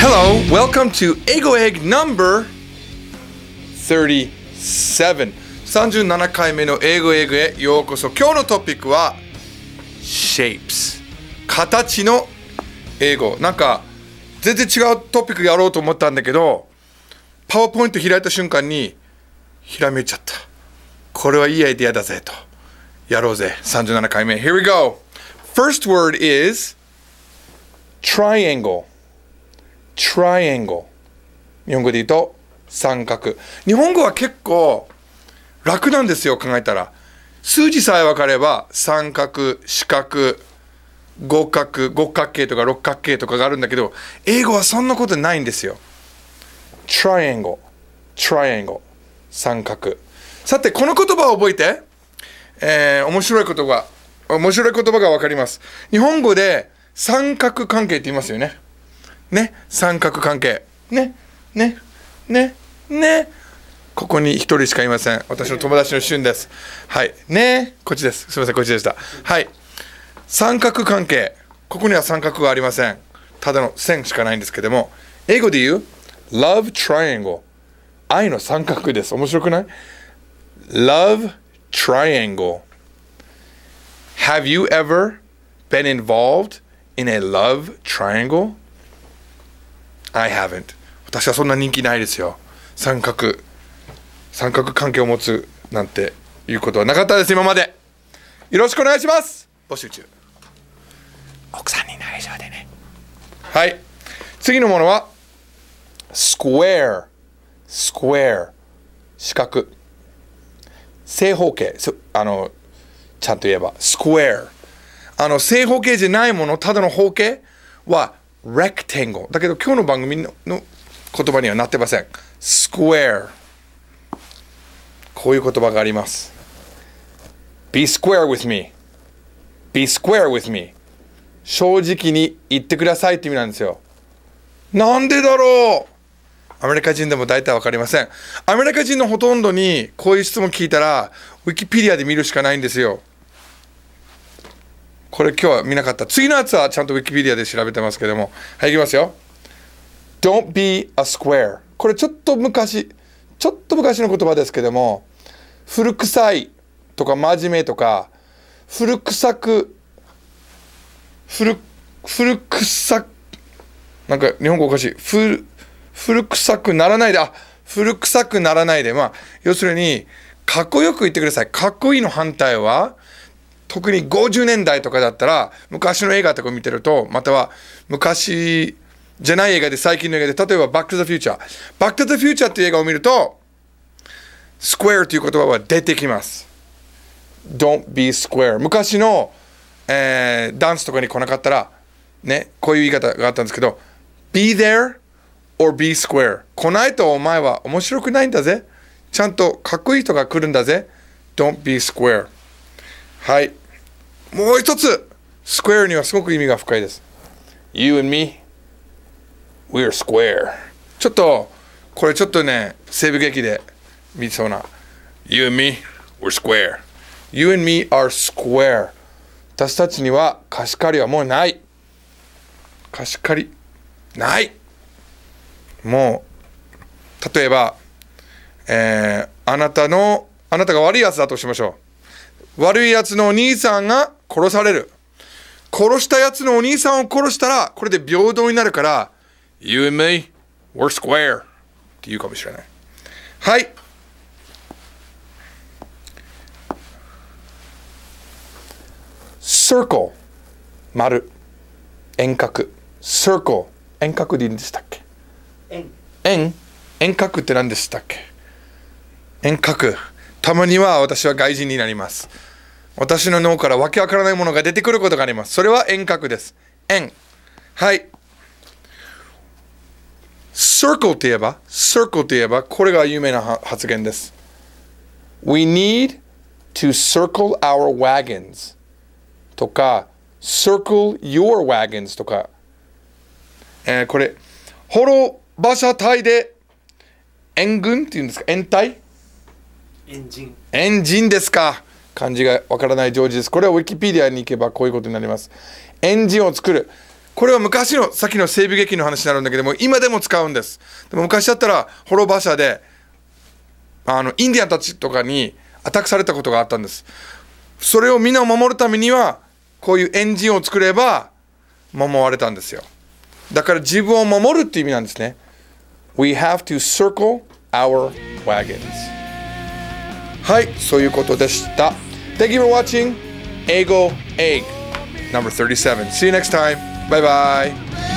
Hello, welcome to Ego Egg number 37 37回目の英語英語へようこそ今日のトピックは Shapes 形の英語なんか全然違うトピックやろうと思ったんだけどパワーポイント開いた瞬間にひらめいちゃったこれはいいアイディアだぜとやろうぜ37回目 Here we go First word is triangle triangle 日本語で言うと三角日本語は結構楽なんですよ考えたら数字さえ分かれば三角四角五角五角形とか六角形とかがあるんだけど英語はそんなことないんですよ triangle triangle 三角さてこの言葉を覚えて、えー、面白い言葉面白い言葉が分かります日本語で三角関係って言いますよねね三角関係ねねねねここに一人しかいません私の友達の旬ですはいねこっちですすみませんこっちでしたはい三角関係ここには三角がありませんただの線しかないんですけども英語で言う Love Triangle 愛の三角です面白くない Love Triangle Have you ever been involved in a love triangle? I haven't 私はそんな人気ないですよ三角三角関係を持つなんていうことはなかったです今までよろしくお願いします募集中奥さんに内緒でねはい次のものは square square 四角正方形あのちゃんと言えば square あの正方形じゃないものただの方形はレクテン a だけど今日の番組の言葉にはなってません square こういう言葉があります be square with me be square with me 正直に言ってくださいって意味なんですよなんでだろうアメリカ人でも大体わかりませんアメリカ人のほとんどにこういう質問聞いたらウィキペディアで見るしかないんですよこれ今日は見なかった。次のやつはちゃんと Wikipedia で調べてますけども。はい、いきますよ。Don't be a square。これちょっと昔、ちょっと昔の言葉ですけども、古臭いとか真面目とか、古臭く、古、古臭く、なんか日本語おかしい。古、古臭くならないで、あ、古臭くならないで。まあ、要するに、かっこよく言ってください。かっこいいの反対は、特に50年代とかだったら昔の映画とか見てるとまたは昔じゃない映画で最近の映画で例えば「バック・トザ・フューチャー」「バック・トザ・フューチャー」っていう映画を見ると「スクエア」という言葉は出てきます Don't be square 昔の、えー、ダンスとかに来なかったらねこういう言い方があったんですけど Be there or be square 来ないとお前は面白くないんだぜちゃんとかっこいい人が来るんだぜ Don't be square はいもう一つスクエアにはすごく意味が深いです You and me We are square ちょっとこれちょっとね西部劇で見そうな You and me we're square You and me are square 私たちには貸し借りはもうない貸し借りないもう例えば、えー、あなたのあなたが悪いやつだとしましょう悪いやつのお兄さんが殺される。殺したやつのお兄さんを殺したら、これで平等になるから、You and me, we're square って言うかもしれない。はい。circle 丸遠隔 circle 遠隔でいいんでしたっけ円円遠隔って何でしたっけ遠隔たまには私は外人になります私の脳からわけわからないものが出てくることがあります。それは遠隔です。円。はい。circle と言えば、circle と言えば、これが有名な発言です。We need to circle our wagons とか、circle your wagons とか、えー、これ、滅馬車隊で援軍っていうんですか、延隊エンジン。エンジンですか。漢字がわからないジョージです。これはウィキペディアに行けばこういうことになります。エンジンを作る。これは昔の、さっきの整備劇の話になるんだけども、今でも使うんです。でも昔だったら、滅馬車で、あの、インディアンたちとかにアタックされたことがあったんです。それをみんなを守るためには、こういうエンジンを作れば、守られたんですよ。だから自分を守るっていう意味なんですね。We have to circle our wagons. はい、そういうことでした。Thank you for watching Eggle Egg number 37. See you next time. Bye bye.